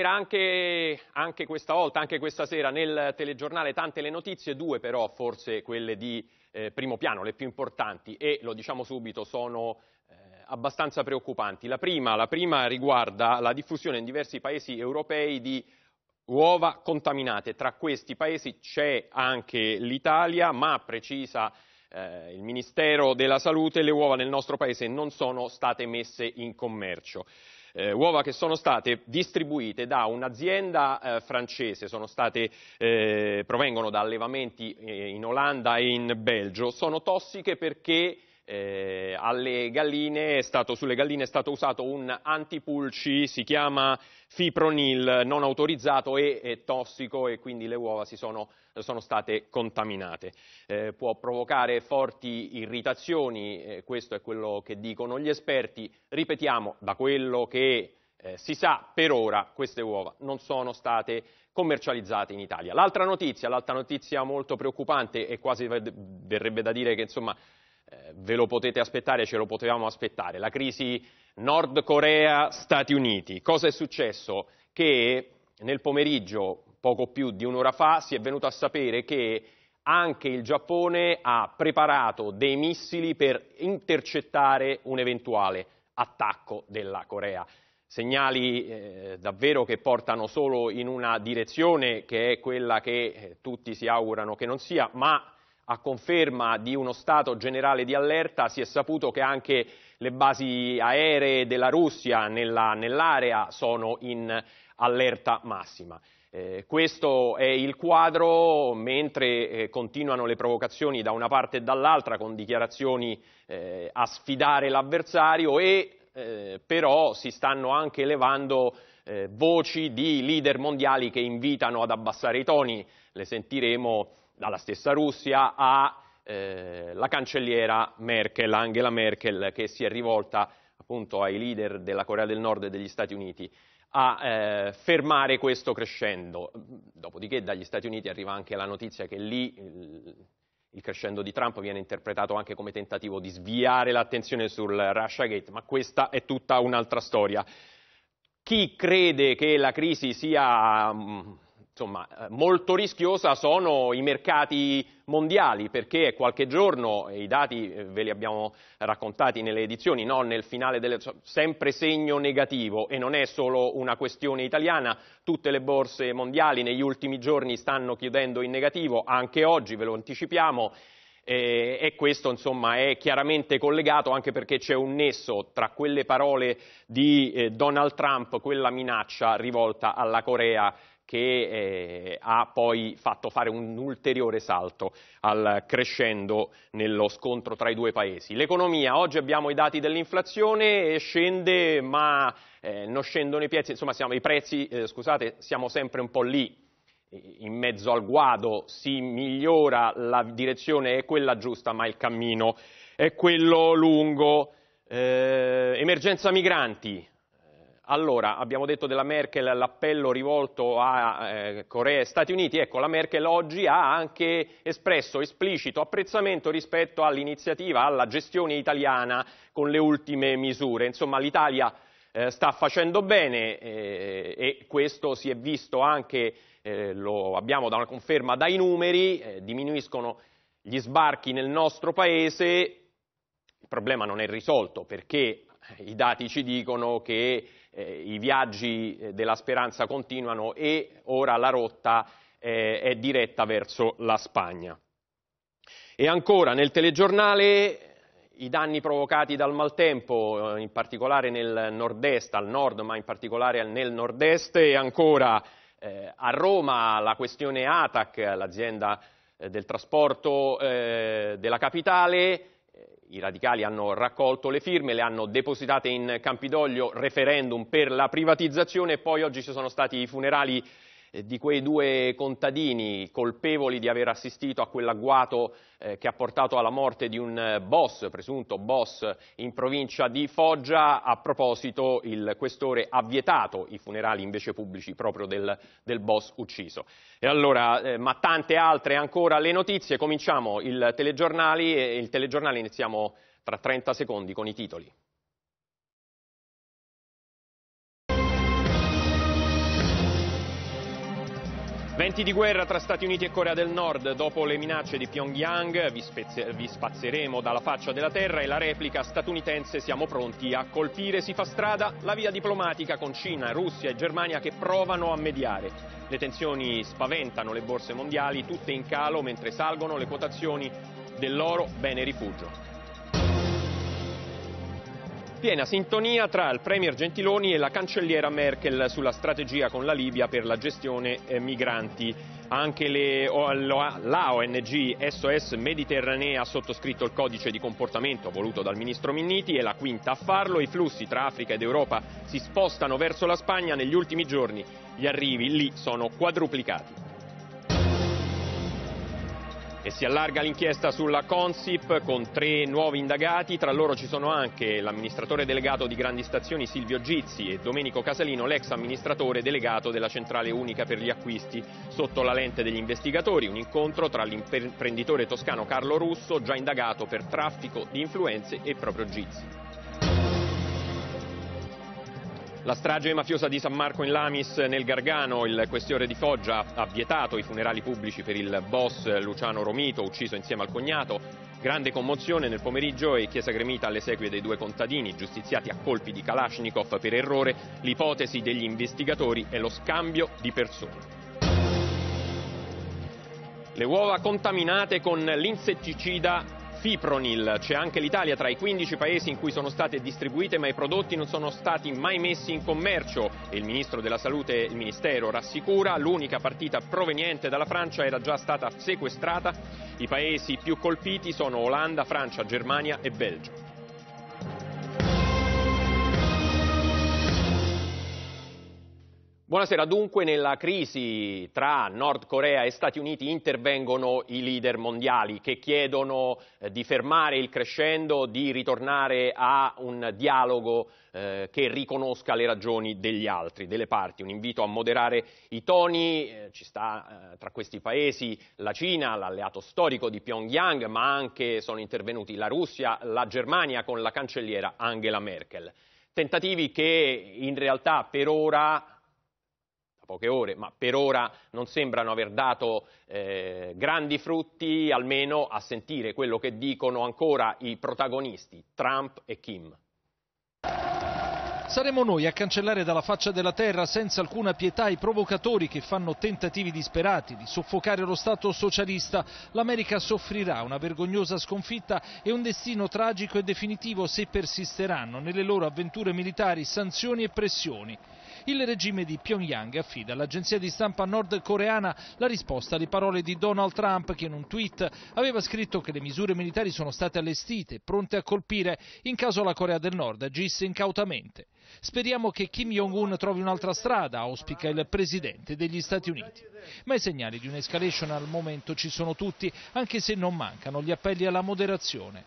Anche, anche, questa volta, anche questa sera nel telegiornale tante le notizie, due però forse quelle di eh, primo piano, le più importanti e lo diciamo subito sono eh, abbastanza preoccupanti. La prima, la prima riguarda la diffusione in diversi paesi europei di uova contaminate, tra questi paesi c'è anche l'Italia, ma precisa eh, il Ministero della Salute, le uova nel nostro paese non sono state messe in commercio eh, uova che sono state distribuite da un'azienda eh, francese, state, eh, provengono da allevamenti eh, in Olanda e in Belgio, sono tossiche perché eh, galline stato, sulle galline è stato usato un antipulci, si chiama fipronil, non autorizzato e è tossico e quindi le uova sono, sono, state contaminate. Eh, può provocare forti irritazioni, eh, questo è quello che dicono gli esperti. Ripetiamo, da quello che eh, si sa per ora queste uova non sono state commercializzate in Italia. L'altra notizia, l'altra notizia molto preoccupante e quasi verrebbe da dire che insomma eh, ve lo potete aspettare, ce lo potevamo aspettare, la crisi Nord Corea-Stati Uniti. Cosa è successo? Che nel pomeriggio, poco più di un'ora fa, si è venuto a sapere che anche il Giappone ha preparato dei missili per intercettare un eventuale attacco della Corea. Segnali eh, davvero che portano solo in una direzione che è quella che eh, tutti si augurano che non sia, ma a conferma di uno stato generale di allerta si è saputo che anche le basi aeree della Russia nella, nell'area sono in allerta massima. Eh, questo è il quadro mentre eh, continuano le provocazioni da una parte e dall'altra con dichiarazioni eh, a sfidare l'avversario e eh, però si stanno anche elevando eh, voci di leader mondiali che invitano ad abbassare i toni, le sentiremo dalla stessa Russia alla eh, cancelliera Merkel, Angela Merkel, che si è rivolta appunto ai leader della Corea del Nord e degli Stati Uniti a eh, fermare questo crescendo. Dopodiché dagli Stati Uniti arriva anche la notizia che lì il, il crescendo di Trump viene interpretato anche come tentativo di sviare l'attenzione sul Russia Gate, ma questa è tutta un'altra storia. Chi crede che la crisi sia mh, mm, insomma, eh, molto rischiosa sono i mercati mondiali, perché qualche giorno, i dati eh, ve li abbiamo raccontati nelle edizioni, no? nel finale del sempre segno negativo e non è solo una questione italiana, tutte le borse mondiali negli ultimi giorni stanno chiudendo in negativo, anche oggi ve lo anticipiamo e, e, questo insomma è chiaramente collegato anche perché c'è un nesso tra quelle parole di eh, Donald Trump, quella minaccia rivolta alla Corea che eh, ha poi fatto fare un ulteriore salto al crescendo nello scontro tra i due paesi. L'economia, oggi abbiamo i dati dell'inflazione, scende ma eh, non scendono i prezzi, insomma siamo, i prezzi, eh, scusate, siamo sempre un po' lì, in mezzo al guado si migliora, la direzione è quella giusta, ma il cammino è quello lungo. Eh, emergenza migranti. Eh, allora, abbiamo detto della Merkel l'appello rivolto a eh, Corea e Stati Uniti, ecco la Merkel oggi ha anche espresso esplicito apprezzamento rispetto all'iniziativa, alla gestione italiana con le ultime misure. Insomma, l'Italia eh, sta facendo bene eh, e questo si è visto anche eh, lo abbiamo da una conferma dai numeri, eh, diminuiscono gli sbarchi nel nostro paese, il problema non è risolto perché eh, i dati ci dicono che eh, i viaggi eh, della speranza continuano e ora la rotta è diretta verso la Spagna. E ancora nel telegiornale i danni provocati dal maltempo, in particolare nel nord-est, al nord, ma in particolare nel nord-est, e ancora eh, a Roma la questione ATAC, l'azienda eh, del trasporto eh, della capitale, eh, i radicali hanno raccolto le firme, le hanno depositate in Campidoglio, referendum per la privatizzazione e poi oggi ci sono stati i funerali di quei due contadini colpevoli di aver assistito a quell'agguato eh, che ha portato alla morte di un eh, boss, presunto boss, in provincia di Foggia. A proposito, il questore ha vietato i funerali invece pubblici proprio del, del boss ucciso. E Allora, eh, ma tante altre ancora le notizie. Cominciamo il telegiornale e il telegiornale iniziamo tra 30 secondi con i titoli. Venti di guerra tra Stati Uniti e Corea del Nord. Dopo le minacce di Pyongyang vi, spezze, vi, spazzeremo dalla faccia della terra e la replica statunitense siamo pronti a colpire. Si fa strada la via diplomatica con Cina, Russia e Germania che provano a mediare. Le tensioni spaventano le borse mondiali, tutte in calo mentre salgono le quotazioni dell'oro bene rifugio piena sintonia tra il Premier Gentiloni e la cancelliera Merkel sulla strategia con la Libia per la gestione eh, migranti. Anche le, la ONG SOS Mediterranea ha sottoscritto il codice di comportamento voluto dal ministro Minniti, è la quinta a farlo. I flussi tra Africa ed Europa si spostano verso la Spagna. Negli ultimi giorni gli arrivi lì sono quadruplicati. E si allarga l'inchiesta sulla Consip con tre nuovi indagati, tra loro ci sono anche l'amministratore delegato di Grandi Stazioni Silvio Gizzi e Domenico Casalino, l'ex amministratore delegato della Centrale Unica per gli Acquisti. Sotto la lente degli investigatori un incontro tra l'imprenditore toscano Carlo Russo, già indagato per traffico di influenze, e proprio Gizzi. La strage mafiosa di San Marco in Lamis nel Gargano, il questore di Foggia ha vietato i funerali pubblici per il boss Luciano Romito, ucciso insieme al cognato. Grande commozione nel pomeriggio e Chiesa Gremita alle sequie dei due contadini, giustiziati a colpi di Kalashnikov per errore, l'ipotesi degli investigatori è lo scambio di persone. Le uova contaminate con l'insetticida Fipronil. C'è anche l'Italia tra i 15 paesi in cui sono state distribuite, ma i prodotti non sono stati mai messi in commercio. E il ministro della Salute, il ministero, rassicura, l'unica partita proveniente dalla Francia era già stata sequestrata. I paesi più colpiti sono Olanda, Francia, Germania e Belgio. Buonasera, dunque nella crisi tra Nord Corea e Stati Uniti intervengono i leader mondiali che chiedono eh, di fermare il crescendo, di ritornare a un dialogo eh, che riconosca le ragioni degli altri, delle parti, un invito a moderare i toni, eh, ci sta eh, tra questi paesi la Cina, l'alleato storico di Pyongyang, ma anche sono intervenuti la Russia, la Germania con la cancelliera Angela Merkel. Tentativi che in realtà per ora da poche ore, ma per ora non sembrano aver dato eh, grandi frutti, almeno a sentire quello che dicono ancora i protagonisti, Trump e Kim. Saremo noi a cancellare dalla faccia della terra senza alcuna pietà i provocatori che fanno tentativi disperati di soffocare lo Stato socialista. L'America soffrirà una vergognosa sconfitta e un destino tragico e definitivo se persisteranno nelle loro avventure militari sanzioni e pressioni. Il regime di Pyongyang affida all'agenzia di stampa nordcoreana la risposta alle parole di Donald Trump che in un tweet aveva scritto che le misure militari sono state allestite, pronte a colpire in caso la Corea del Nord agisse incautamente. Speriamo che Kim Jong-un trovi un'altra strada, auspica il presidente degli Stati Uniti. Ma i segnali di un'escalation al momento ci sono tutti, anche se non mancano gli appelli alla moderazione.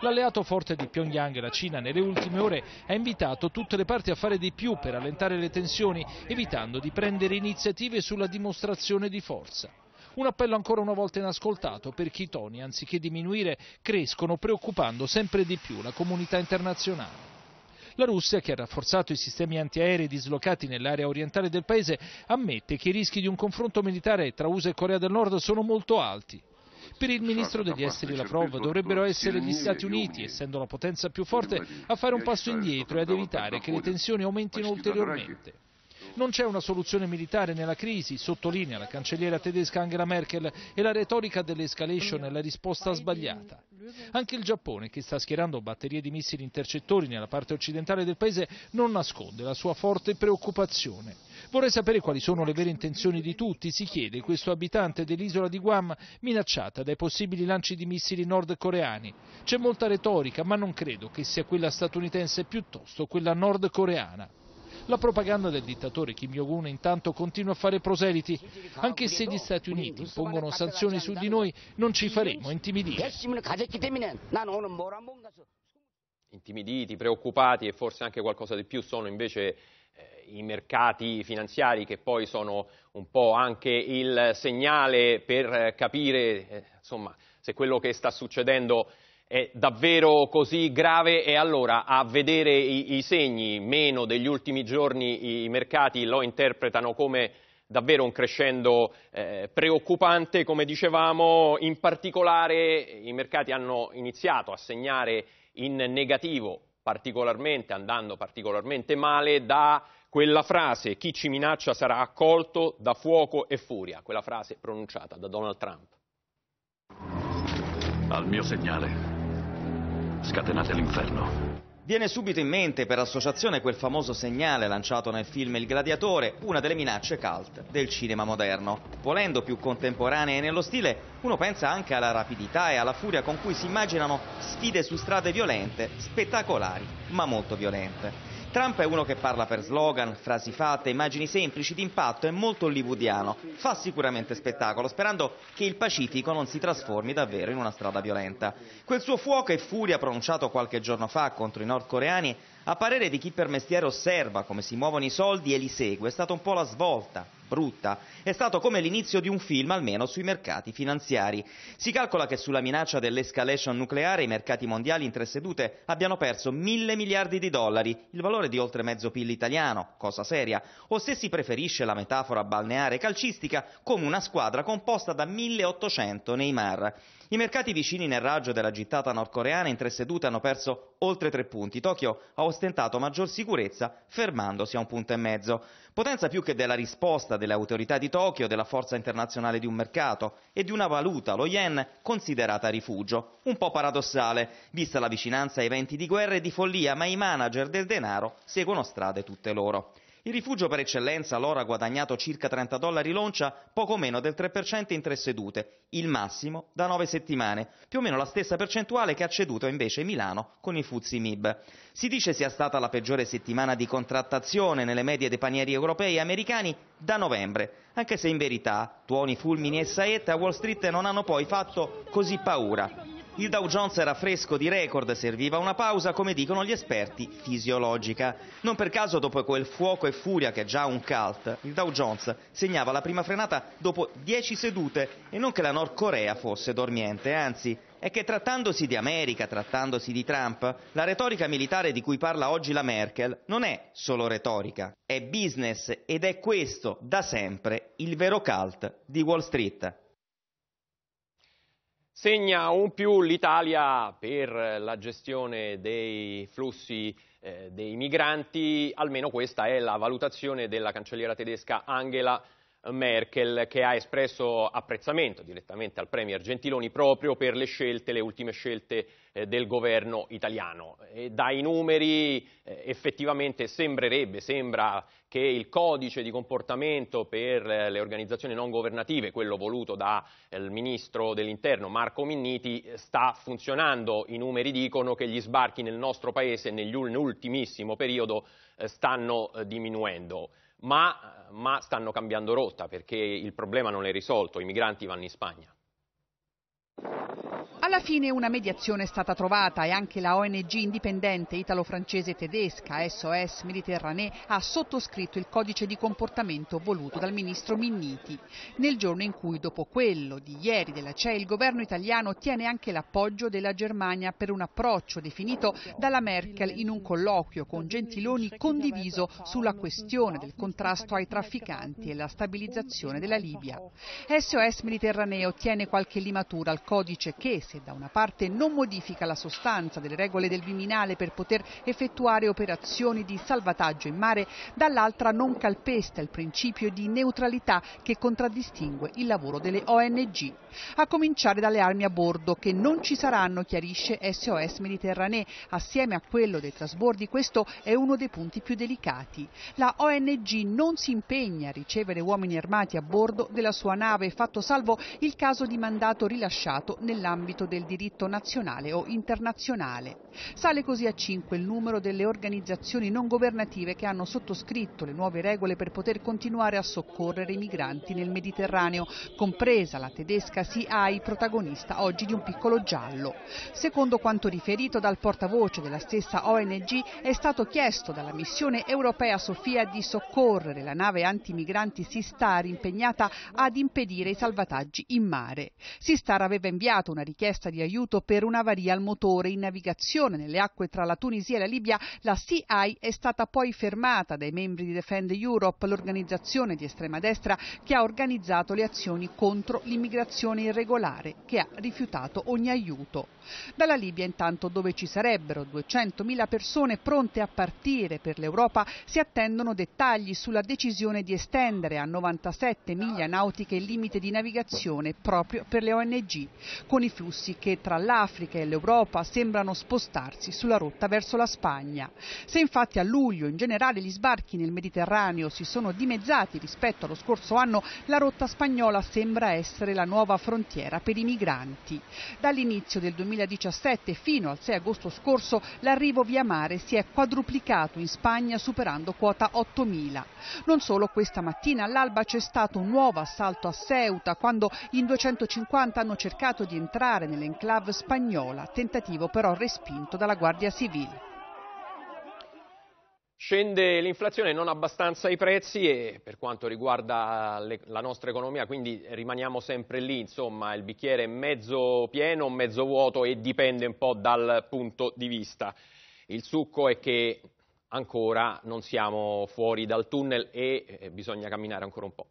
L'alleato forte di Pyongyang, la Cina, nelle ultime ore ha invitato tutte le parti a fare di più per allentare le tensioni, evitando di prendere iniziative sulla dimostrazione di forza. Un appello ancora una volta inascoltato perché i toni, anziché diminuire, crescono preoccupando sempre di più la comunità internazionale. La Russia, che ha rafforzato i sistemi antiaerei dislocati nell'area orientale del paese, ammette che i rischi di un confronto militare tra USA e Corea del Nord sono molto alti. Per il ministro degli esteri Lavrov dovrebbero essere gli Stati Uniti, essendo la potenza più forte, a fare un passo indietro e ad evitare che le tensioni aumentino ulteriormente. Non c'è una soluzione militare nella crisi, sottolinea la cancelliera tedesca Angela Merkel, e la retorica dell'escalation è la risposta sbagliata. Anche il Giappone, che sta schierando batterie di missili intercettori nella parte occidentale del paese, non nasconde la sua forte preoccupazione. Vorrei sapere quali sono le vere intenzioni di tutti, si chiede questo abitante dell'isola di Guam minacciata dai possibili lanci di missili nordcoreani. C'è molta retorica, ma non credo che sia quella statunitense piuttosto quella nordcoreana. La propaganda del dittatore Kim Jong-un intanto continua a fare proseliti. Anche se gli Stati Uniti impongono sanzioni su di noi, non ci faremo intimidire. Intimiditi, preoccupati e forse anche qualcosa di più sono invece eh, i mercati finanziari che poi sono un po' anche il segnale per eh, capire eh, insomma, se quello che sta succedendo è davvero così grave e allora a vedere i, i, segni meno degli ultimi giorni i mercati lo interpretano come davvero un crescendo eh, preoccupante, come dicevamo, in particolare i mercati hanno iniziato a segnare in negativo particolarmente, andando particolarmente male da quella frase chi ci minaccia sarà accolto da fuoco e furia, quella frase pronunciata da Donald Trump. Al mio segnale, scatenate all'inferno. Viene subito in mente per associazione quel famoso segnale lanciato nel film Il Gladiatore, una delle minacce cult del cinema moderno. Volendo più contemporanee nello stile, uno pensa anche alla rapidità e alla furia con cui si immaginano sfide su strade violente, spettacolari, ma molto violente. Trump è uno che parla per slogan, frasi fatte, immagini semplici, d'impatto, è molto hollywoodiano. Fa sicuramente spettacolo, sperando che il Pacifico non si trasformi davvero in una strada violenta. Quel suo fuoco e furia pronunciato qualche giorno fa contro i nordcoreani, a parere di chi per mestiere osserva come si muovono i soldi e li segue, è stata un po' la svolta frutta. È stato come l'inizio di un film, almeno sui mercati finanziari. Si calcola che sulla minaccia dell'escalation nucleare i mercati mondiali in tre sedute abbiano perso mille miliardi di dollari, il valore di oltre mezzo PIL italiano, cosa seria, o se si preferisce la metafora balneare calcistica, come una squadra composta da 1800 Neymar. I mercati vicini nel raggio della gittata nordcoreana in tre sedute hanno perso oltre tre punti. Tokyo ha ostentato maggior sicurezza fermandosi a un punto e mezzo. Potenza più che della risposta delle autorità di Tokyo, della forza internazionale di un mercato e di una valuta, lo yen, considerata rifugio. Un po' paradossale, vista la vicinanza a eventi di guerra e di follia, ma i manager del denaro seguono strade tutte loro. Il rifugio per eccellenza, allora ha guadagnato circa 30 dollari l'oncia, poco meno del 3% in tre sedute, il massimo da 9 settimane, più o meno la stessa percentuale che ha ceduto invece Milano con i Fuzzi Mib. Si dice sia stata la peggiore settimana di contrattazione nelle medie dei panieri europei e americani da novembre, anche se in verità tuoni, fulmini e saette a Wall Street non hanno poi fatto così paura il Dow Jones era fresco di record, serviva una pausa, come dicono gli esperti, fisiologica. Non per caso, dopo quel fuoco e furia che è già un cult, il Dow Jones segnava la prima frenata dopo 10 sedute e non che la Nord Corea fosse dormiente, anzi, è che trattandosi di America, trattandosi di Trump, la retorica militare di cui parla oggi la Merkel non è solo retorica, è business ed è questo da sempre il vero cult di Wall Street. Segna un più l'Italia per la gestione dei flussi eh, dei migranti, almeno questa è la valutazione della cancelliera tedesca Angela Merkel che ha espresso apprezzamento direttamente al Premier Gentiloni proprio per le scelte, le ultime scelte eh, del governo italiano. E dai numeri eh, effettivamente sembrerebbe, sembra che il codice di comportamento per eh, le organizzazioni non governative, quello voluto dal eh, ministro dell'interno Marco Minniti, eh, sta funzionando. I numeri dicono che gli sbarchi nel nostro paese nell'ultimissimo ultimissimo periodo eh, stanno diminuendo ma, ma stanno cambiando rotta perché il problema non è risolto, i migranti vanno in Spagna. Alla fine una mediazione è stata trovata e anche la ONG indipendente italo-francese tedesca SOS Mediterranee ha sottoscritto il codice di comportamento voluto dal ministro Minniti. Nel giorno in cui, dopo quello di ieri della CEI, il governo italiano ottiene anche l'appoggio della Germania per un approccio definito dalla Merkel in un colloquio con Gentiloni condiviso sulla questione del contrasto ai trafficanti e la stabilizzazione della Libia. SOS Mediterraneo ottiene qualche limatura al codice che, se se da una parte non modifica la sostanza delle regole del Viminale per poter effettuare operazioni di salvataggio in mare, dall'altra non calpesta il principio di neutralità che contraddistingue il lavoro delle ONG. A cominciare dalle armi a bordo, che non ci saranno, chiarisce SOS Mediterranee, assieme a quello dei trasbordi, questo è uno dei punti più delicati. La ONG non si impegna a ricevere uomini armati a bordo della sua nave, fatto salvo il caso di mandato rilasciato nell'ambito dettato del diritto nazionale o internazionale. Sale così a 5 il numero delle organizzazioni non governative che hanno sottoscritto le nuove regole per poter continuare a soccorrere i migranti nel Mediterraneo, compresa la tedesca CI, protagonista oggi di un piccolo giallo. Secondo quanto riferito dal portavoce della stessa ONG, è stato chiesto dalla missione europea Sofia di soccorrere la nave antimigranti Sistar impegnata ad impedire i salvataggi in mare. Sistar aveva inviato una richiesta richiesta di aiuto per un'avaria al motore in navigazione nelle acque tra la Tunisia e la Libia, la CI è stata poi fermata dai membri di Defend Europe, l'organizzazione di estrema destra che ha organizzato le azioni contro l'immigrazione irregolare, che ha rifiutato ogni aiuto. Dalla Libia, intanto, dove ci sarebbero 200.000 persone pronte a partire per l'Europa, si attendono dettagli sulla decisione di estendere a 97 miglia nautiche il limite di navigazione proprio per le ONG, con i flussi flussi che tra l'Africa e l'Europa sembrano spostarsi sulla rotta verso la Spagna. Se infatti a luglio in generale gli sbarchi nel Mediterraneo si sono dimezzati rispetto allo scorso anno, la rotta spagnola sembra essere la nuova frontiera per i migranti. Dall'inizio del 2017 fino al 6 agosto scorso l'arrivo via mare si è quadruplicato in Spagna superando quota 8.000. Non solo questa mattina all'alba c'è stato un nuovo assalto a Ceuta quando in 250 hanno cercato di entrare nel nell'enclave spagnola, tentativo però respinto dalla Guardia Civile. Scende l'inflazione, non abbastanza i prezzi e per quanto riguarda le, la nostra economia, quindi rimaniamo sempre lì, insomma il bicchiere è mezzo pieno, mezzo vuoto e dipende un po' dal punto di vista. Il succo è che ancora non siamo fuori dal tunnel e eh, bisogna camminare ancora un po'.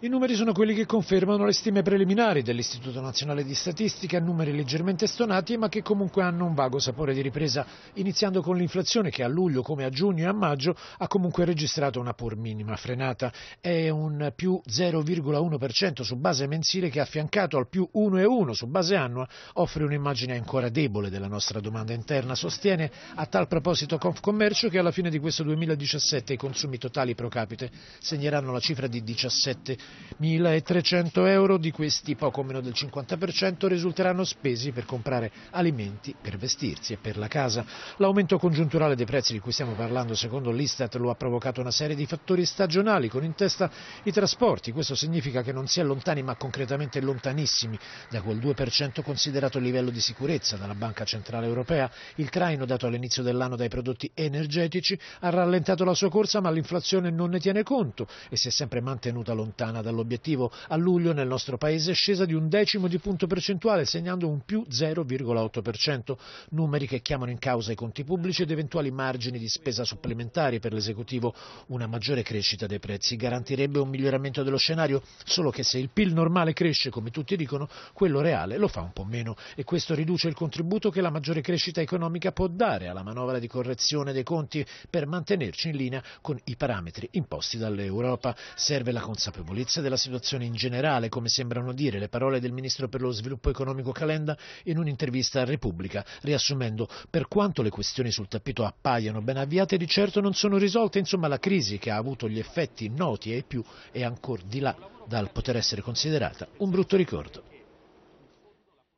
I numeri sono quelli che confermano le stime preliminari dell'Istituto Nazionale di Statistica, numeri leggermente stonati ma che comunque hanno un vago sapore di ripresa, iniziando con l'inflazione che a luglio come a giugno e a maggio ha comunque registrato una pur minima frenata. È un più 0,1% su base mensile che affiancato al più 1,1 su base annua offre un'immagine ancora debole della nostra domanda interna. Sostiene a tal proposito Confcommercio che alla fine di questo 2017 i consumi totali pro capite segneranno la cifra di 17 1.300 euro, di questi poco meno del 50% risulteranno spesi per comprare alimenti per vestirsi e per la casa. L'aumento congiunturale dei prezzi di cui stiamo parlando secondo l'Istat lo ha provocato una serie di fattori stagionali, con in testa i trasporti. Questo significa che non si è lontani ma concretamente lontanissimi da quel 2% considerato livello di sicurezza dalla Banca Centrale Europea. Il traino dato all'inizio dell'anno dai prodotti energetici ha rallentato la sua corsa ma l'inflazione non ne tiene conto e si è sempre mantenuta lontana lontana dall'obiettivo. A luglio nel nostro paese è scesa di un decimo di punto percentuale, segnando un più 0,8%, numeri che chiamano in causa i conti pubblici ed eventuali margini di spesa supplementari per l'esecutivo. Una maggiore crescita dei prezzi garantirebbe un miglioramento dello scenario, solo che se il PIL normale cresce, come tutti dicono, quello reale lo fa un po' meno e questo riduce il contributo che la maggiore crescita economica può dare alla manovra di correzione dei conti per mantenerci in linea con i parametri imposti dall'Europa. Serve la consapevolezza notizia della situazione in generale, come sembrano dire le parole del Ministro per lo Sviluppo Economico Calenda in un'intervista a Repubblica, riassumendo per quanto le questioni sul tappeto appaiano ben avviate, di certo non sono risolte, insomma la crisi che ha avuto gli effetti noti e più è ancora di là dal poter essere considerata un brutto ricordo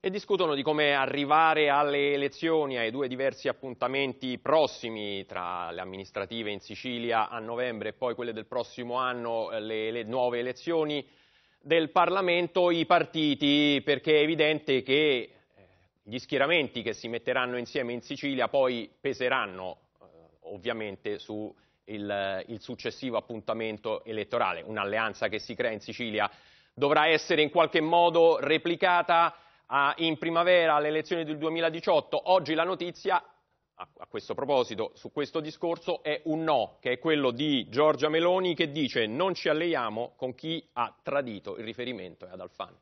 e discutono di come arrivare alle elezioni, ai due diversi appuntamenti prossimi tra le amministrative in Sicilia a novembre e poi quelle del prossimo anno, eh, le, le nuove elezioni del Parlamento, i partiti, perché è evidente che eh, gli schieramenti che si metteranno insieme in Sicilia poi peseranno eh, ovviamente su il, il, successivo appuntamento elettorale. Un'alleanza che si crea in Sicilia dovrà essere in qualche modo replicata in primavera alle elezioni del 2018, oggi la notizia a questo proposito, su questo discorso, è un no, che è quello di Giorgia Meloni che dice non ci alleiamo con chi ha tradito il riferimento ad Alfano.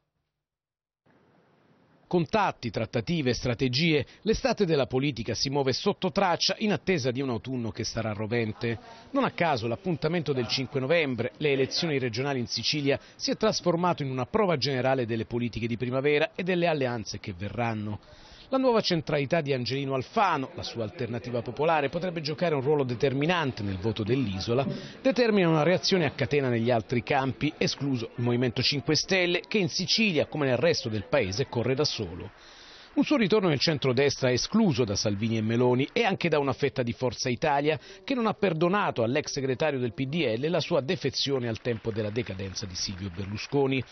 Contatti, trattative, strategie, l'estate della politica si muove sotto traccia in attesa di un autunno che sarà rovente. Non a caso l'appuntamento del 5 novembre, le elezioni regionali in Sicilia, si è trasformato in una prova generale delle politiche di primavera e delle alleanze che verranno. La nuova centralità di Angelino Alfano, la sua alternativa popolare, potrebbe giocare un ruolo determinante nel voto dell'isola, determina una reazione a catena negli altri campi, escluso il Movimento 5 Stelle, che in Sicilia, come nel resto del paese, corre da solo. Un suo ritorno nel centrodestra è escluso da Salvini e Meloni e anche da una fetta di Forza Italia che non ha perdonato all'ex segretario del PDL la sua defezione al tempo della decadenza di Silvio Berlusconi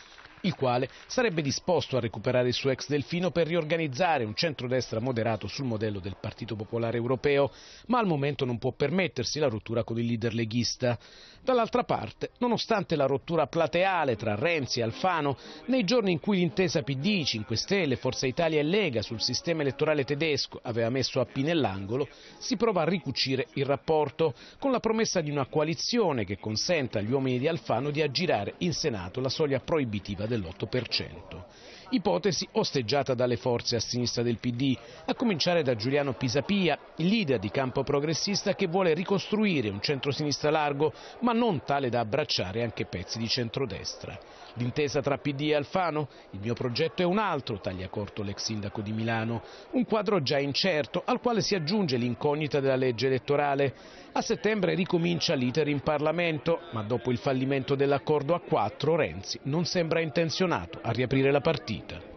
il quale sarebbe disposto a recuperare il suo ex Delfino per riorganizzare un centrodestra moderato sul modello del Partito Popolare Europeo, ma al momento non può permettersi la rottura con il leader leghista. Dall'altra parte, nonostante la rottura plateale tra Renzi e Alfano, nei giorni in cui l'intesa PD, 5 Stelle, Forza Italia e Lega sul sistema elettorale tedesco aveva messo a P nell'angolo, si prova a ricucire il rapporto, con la promessa di una coalizione che consenta agli uomini di Alfano di aggirare in Senato la soglia proibitiva del dell'8% ipotesi osteggiata dalle forze a sinistra del PD, a cominciare da Giuliano Pisapia, il leader di campo progressista che vuole ricostruire un centro-sinistra largo, ma non tale da abbracciare anche pezzi di centrodestra. L'intesa tra PD e Alfano? Il mio progetto è un altro, taglia corto l'ex sindaco di Milano, un quadro già incerto al quale si aggiunge l'incognita della legge elettorale. A settembre ricomincia l'iter in Parlamento, ma dopo il fallimento dell'accordo a quattro Renzi non sembra intenzionato a riaprire la partita vita.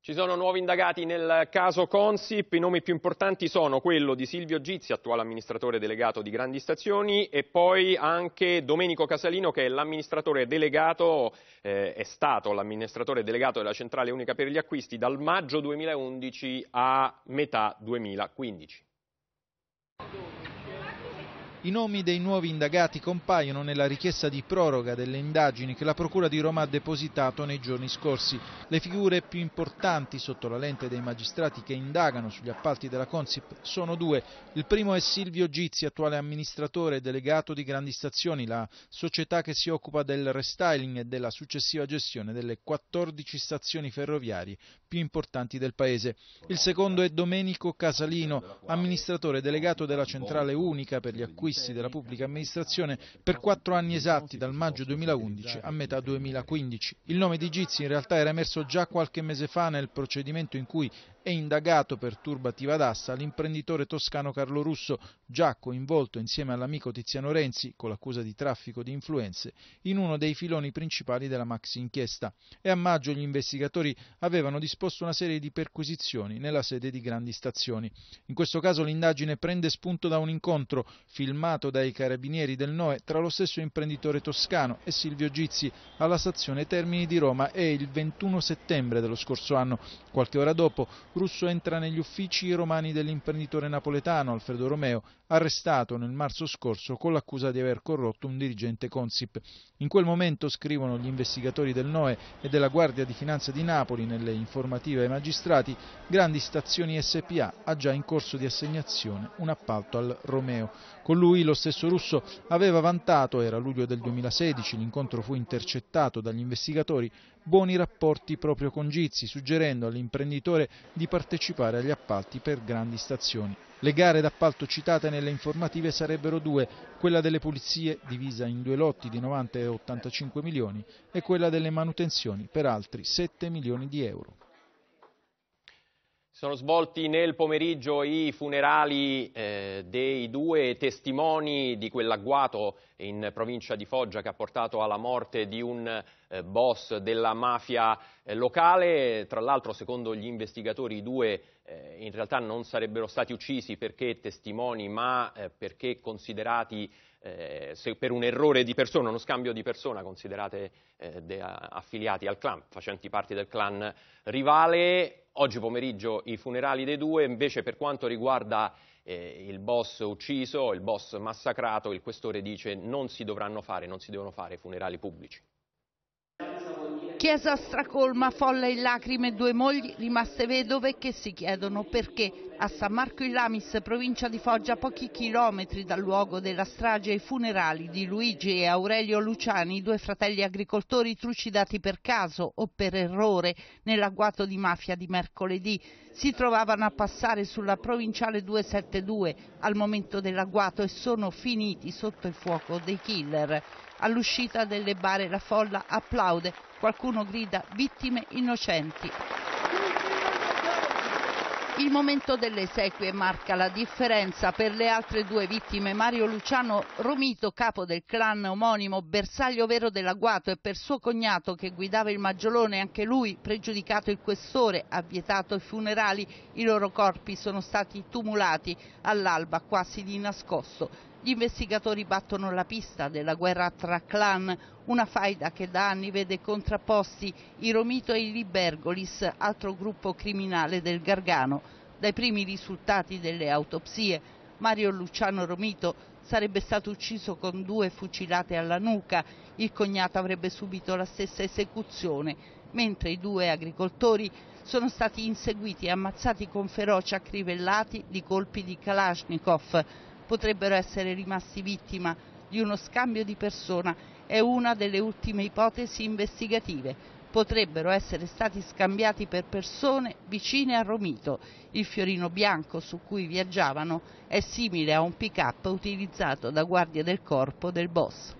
Ci sono nuovi indagati nel caso Consip, i nomi più importanti sono quello di Silvio Gizzi, attuale amministratore delegato di Grandi Stazioni, e poi anche Domenico Casalino che è, l'amministratore delegato, eh, è stato l'amministratore delegato della Centrale Unica per gli Acquisti dal maggio 2011 a metà 2015. I nomi dei nuovi indagati compaiono nella richiesta di proroga delle indagini che la Procura di Roma ha depositato nei giorni scorsi. Le figure più importanti sotto la lente dei magistrati che indagano sugli appalti della Consip sono due. Il primo è Silvio Gizzi, attuale amministratore e delegato di Grandi Stazioni, la società che si occupa del restyling e della successiva gestione delle 14 stazioni ferroviarie più importanti del paese. Il secondo è Domenico Casalino, amministratore delegato della Centrale Unica per gli acquisti acquisti della pubblica amministrazione per quattro anni esatti dal maggio 2011 a metà 2015. Il nome di Gizzi in realtà era emerso già qualche mese fa nel procedimento in cui è indagato per turbativa d'assa l'imprenditore toscano Carlo Russo, già coinvolto insieme all'amico Tiziano Renzi, con l'accusa di traffico di influenze, in uno dei filoni principali della maxi inchiesta e a maggio gli investigatori avevano disposto una serie di perquisizioni nella sede di grandi stazioni. In questo caso l'indagine prende spunto da un incontro filmato dai carabinieri del Noe tra lo stesso imprenditore toscano e Silvio Gizzi alla stazione Termini di Roma e il 21 settembre dello scorso anno. Qualche ora dopo Russo entra negli uffici romani dell'imprenditore napoletano Alfredo Romeo, arrestato nel marzo scorso con l'accusa di aver corrotto un dirigente Consip. In quel momento, scrivono gli investigatori del NOE e della Guardia di Finanza di Napoli nelle informative ai magistrati, Grandi Stazioni SPA ha già in corso di assegnazione un appalto al Romeo. Con lui lo stesso Russo aveva vantato, era luglio del 2016, l'incontro fu intercettato dagli investigatori, buoni rapporti proprio con Gizi, suggerendo all'imprenditore di partecipare agli appalti per grandi stazioni. Le gare d'appalto citate nelle informative sarebbero due, quella delle pulizie divisa in due lotti di 90 e 85 milioni e quella delle manutenzioni per altri 7 milioni di euro. Sono svolti nel pomeriggio i funerali eh, dei due testimoni di quell'agguato in provincia di Foggia che ha portato alla morte di un eh, boss della mafia eh, locale. Tra l'altro, secondo gli investigatori, i due eh, in realtà non sarebbero stati uccisi perché testimoni, ma eh, perché considerati eh, per un errore di persona, uno scambio di persona, considerate eh, de, affiliati al clan, facenti parte del clan rivale. Oggi pomeriggio i funerali dei due, invece per quanto riguarda eh, il boss ucciso, il boss massacrato, il questore dice non si dovranno fare, non si devono fare funerali pubblici. Chiesa stracolma, folla in lacrime, due mogli rimaste vedove che si chiedono perché a San Marco in Lamis, provincia di Foggia, pochi chilometri dal luogo della strage ai funerali di Luigi e Aurelio Luciani, due fratelli agricoltori trucidati per caso o per errore nell'agguato di mafia di mercoledì. Si trovavano a passare sulla provinciale 272 al momento dell'agguato e sono finiti sotto il fuoco dei killer. All'uscita delle bare la folla applaude Qualcuno grida vittime innocenti. Il momento delle esequie marca la differenza per le altre due vittime, Mario Luciano Romito, capo del clan omonimo, bersaglio vero dell'agguato, e per suo cognato che guidava il maggiolone, anche lui pregiudicato il questore, ha vietato i funerali, i loro corpi sono stati tumulati all'alba quasi di nascosto gli investigatori battono la pista della guerra tra clan, una faida che da anni vede contrapposti i Romito e i Libergolis, altro gruppo criminale del Gargano. Dai primi risultati delle autopsie, Mario Luciano Romito sarebbe stato ucciso con due fucilate alla nuca, il cognato avrebbe subito la stessa esecuzione, mentre i due agricoltori sono stati inseguiti e ammazzati con ferocia crivellati di colpi di Kalashnikov potrebbero essere rimasti vittima di uno scambio di persona è una delle ultime ipotesi investigative. Potrebbero essere stati scambiati per persone vicine a Romito. Il fiorino bianco su cui viaggiavano è simile a un pick-up utilizzato da guardie del corpo del boss.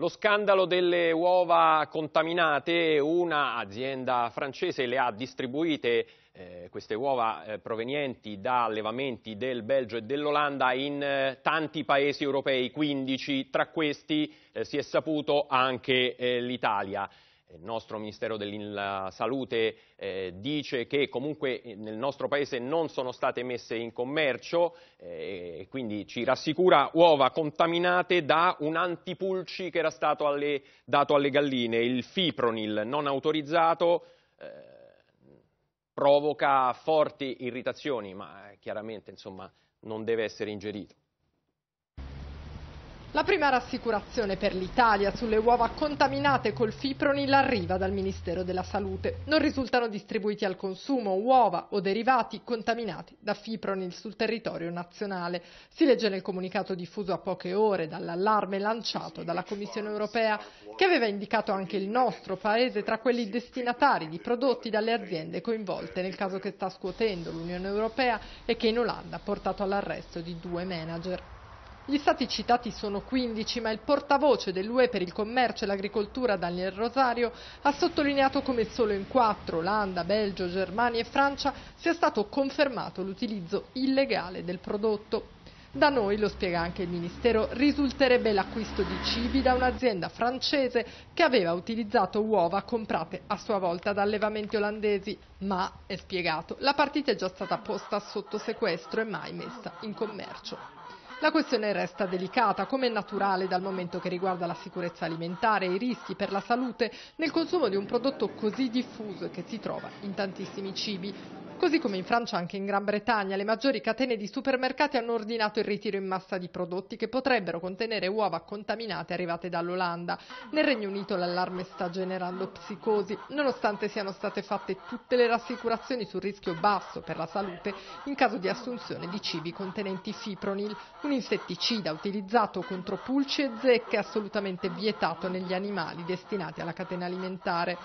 Lo scandalo delle uova contaminate, una azienda francese le ha distribuite eh, queste uova eh, provenienti da allevamenti del Belgio e dell'Olanda in eh, tanti paesi europei, 15, tra questi eh, si è saputo anche eh, l'Italia il eh, nostro Ministero della Salute eh, dice che comunque nel nostro Paese non sono state messe in commercio eh, e quindi ci rassicura uova contaminate da un antipulci che era stato alle, dato alle galline, il fipronil non autorizzato. Eh, provoca forti irritazioni, ma eh, chiaramente insomma, non deve essere ingerito. La prima rassicurazione per l'Italia sulle uova contaminate col fipronil arriva dal Ministero della Salute. Non risultano distribuiti al consumo uova o derivati contaminati da fipronil sul territorio nazionale. Si legge nel comunicato diffuso a poche ore dall'allarme lanciato dalla Commissione europea che aveva indicato anche il nostro paese tra quelli destinatari di prodotti dalle aziende coinvolte nel caso che sta scuotendo l'Unione europea e che in Olanda ha portato all'arresto di due manager. Gli stati citati sono 15, ma il portavoce dell'UE per il commercio e l'agricoltura Daniel Rosario ha sottolineato come solo in 4, Olanda, Belgio, Germania e Francia, sia stato confermato l'utilizzo illegale del prodotto. Da noi, lo spiega anche il Ministero, risulterebbe l'acquisto di cibi da un'azienda francese che aveva utilizzato uova comprate a sua volta da allevamenti olandesi. Ma, è spiegato, la partita è già stata posta sotto sequestro e mai messa in commercio. La questione resta delicata, come è naturale dal momento che riguarda la sicurezza alimentare e i rischi per la salute nel consumo di un prodotto così diffuso che si trova in tantissimi cibi. Così come in Francia anche in Gran Bretagna le maggiori catene di supermercati hanno ordinato il ritiro in massa di prodotti che potrebbero contenere uova contaminate arrivate dall'Olanda. Nel Regno Unito l'allarme sta generando psicosi. Nonostante siano state fatte tutte le rassicurazioni sul rischio basso per la salute in caso di assunzione di cibi contenenti fipronil, un insetticida utilizzato contro pulci e zecche assolutamente vietato negli animali destinati alla catena alimentare.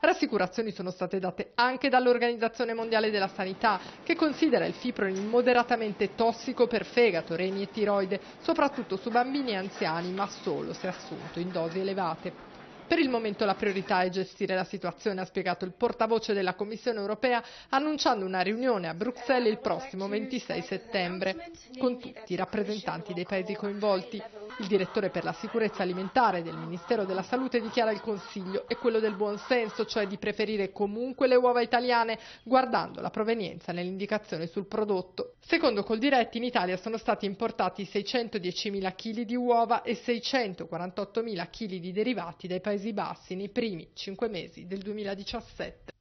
Rassicurazioni sono state date anche dall'Organizzazione Mondiale della Sanità, che considera il fipronil moderatamente tossico per fegato, reni e tiroide, soprattutto su bambini e anziani, ma solo se assunto in dosi elevate. Per il momento la priorità è gestire la situazione, ha spiegato il portavoce della Commissione europea annunciando una riunione a Bruxelles il prossimo 26 settembre con tutti i rappresentanti dei paesi coinvolti. Il direttore per la sicurezza alimentare del Ministero della Salute dichiara il consiglio e quello del buonsenso, cioè di preferire comunque le uova italiane guardando la provenienza nell'indicazione sul prodotto. Secondo Coldiretti in Italia sono stati importati 610.000 kg di uova e 648.000 kg di derivati dai paesi Paesi Bassi nei primi cinque mesi del 2017.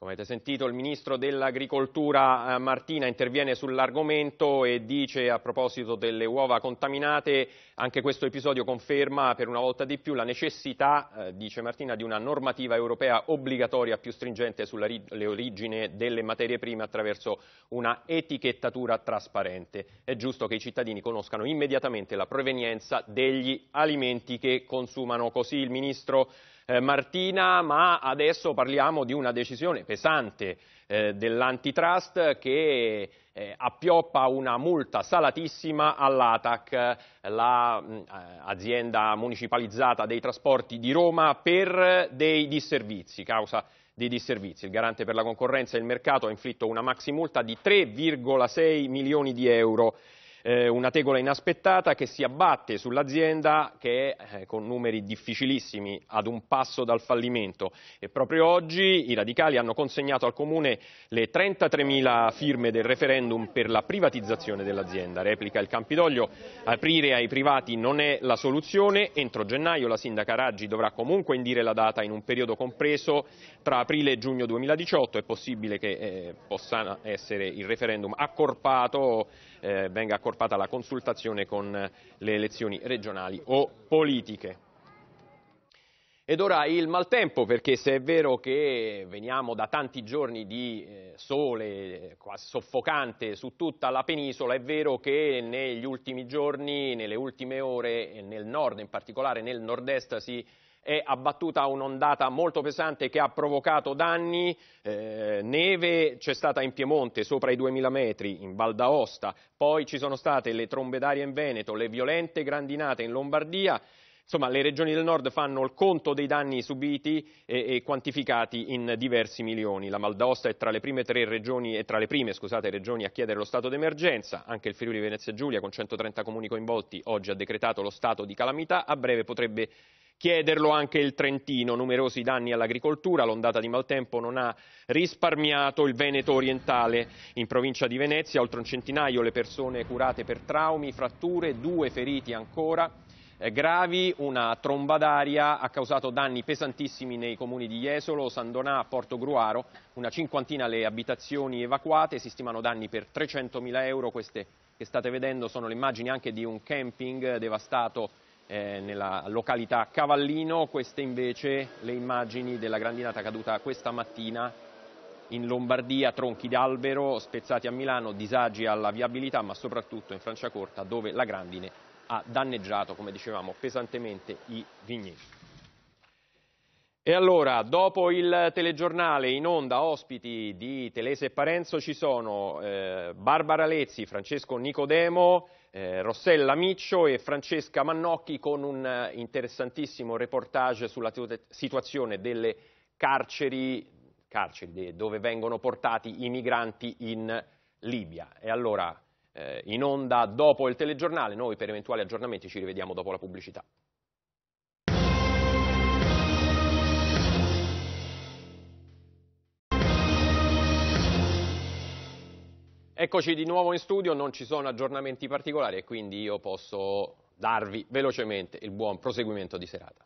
Come avete sentito, il ministro dell'agricoltura eh, Martina interviene sull'argomento e dice a proposito delle uova contaminate, anche questo episodio conferma per una volta di più la necessità, eh, dice Martina, di una normativa europea obbligatoria più stringente sulle origini delle materie prime attraverso una etichettatura trasparente. È giusto che i cittadini conoscano immediatamente la provenienza degli alimenti che consumano. Così il ministro eh, Martina, ma adesso parliamo di una decisione pesante eh, dell'antitrust che eh, appioppa una multa salatissima all'ATAC, l'azienda la, mm, eh, municipalizzata dei trasporti di Roma, per dei disservizi, causa dei disservizi. Il garante per la concorrenza e il mercato ha inflitto una maxi multa di 3,6 milioni di euro eh, una tegola inaspettata che si abbatte sull'azienda che è eh, con numeri difficilissimi ad un passo dal fallimento e proprio oggi i radicali hanno consegnato al Comune le 33.000 firme del referendum per la privatizzazione dell'azienda. Replica il Campidoglio, aprire ai privati non è la soluzione, entro gennaio la sindaca Raggi dovrà comunque indire la data in un periodo compreso tra aprile e giugno 2018, è possibile che eh, possa essere il referendum accorpato eh, venga accorpata la consultazione con eh, le elezioni regionali o politiche. Ed ora il maltempo, perché se è vero che veniamo da tanti giorni di eh, sole eh, quasi soffocante su tutta la penisola, è vero che negli ultimi giorni, nelle ultime ore, nel nord, in particolare nel nord-est, si è abbattuta un'ondata molto pesante che ha provocato danni, eh, neve c'è stata in Piemonte sopra i 2000 metri, in Val d'Aosta, poi ci sono state le trombe d'aria in Veneto, le violente grandinate in Lombardia, Insomma, le regioni del nord fanno il conto dei danni subiti e, e quantificati in diversi milioni. La Val d'Aosta è tra le prime, regioni, tra le prime scusate, regioni, a chiedere lo stato d'emergenza. Anche il Friuli Venezia Giulia, con 130 comuni coinvolti, oggi ha decretato lo stato di calamità. A breve potrebbe chiederlo anche il Trentino, numerosi danni all'agricoltura, l'ondata di maltempo non ha risparmiato il Veneto orientale. In provincia di Venezia oltre un centinaio le persone curate per traumi, fratture, due feriti ancora gravi, una tromba d'aria ha causato danni pesantissimi nei comuni di Jesolo, San Donà, Porto Gruaro, una cinquantina le abitazioni evacuate, si stimano danni per 300 euro, queste che state vedendo sono le immagini anche di un camping devastato eh, nella località Cavallino, queste invece le immagini della grandinata caduta questa mattina in Lombardia, tronchi d'albero spezzati a Milano, disagi alla viabilità, ma soprattutto in Franciacorta dove la grandine ha danneggiato, come dicevamo, pesantemente i vigneti. E allora, dopo il telegiornale in onda, ospiti di Telese e Parenzo ci sono eh, Barbara Lezzi, Francesco Nicodemo, eh, Rossella Miccio e Francesca Mannocchi con un eh, interessantissimo reportage sulla situazione delle carceri, carceri dove vengono portati i migranti in Libia. E allora eh, in onda dopo il telegiornale, noi per eventuali aggiornamenti ci rivediamo dopo la pubblicità. Eccoci di nuovo in studio, non ci sono aggiornamenti particolari e quindi io posso darvi velocemente il buon proseguimento di serata.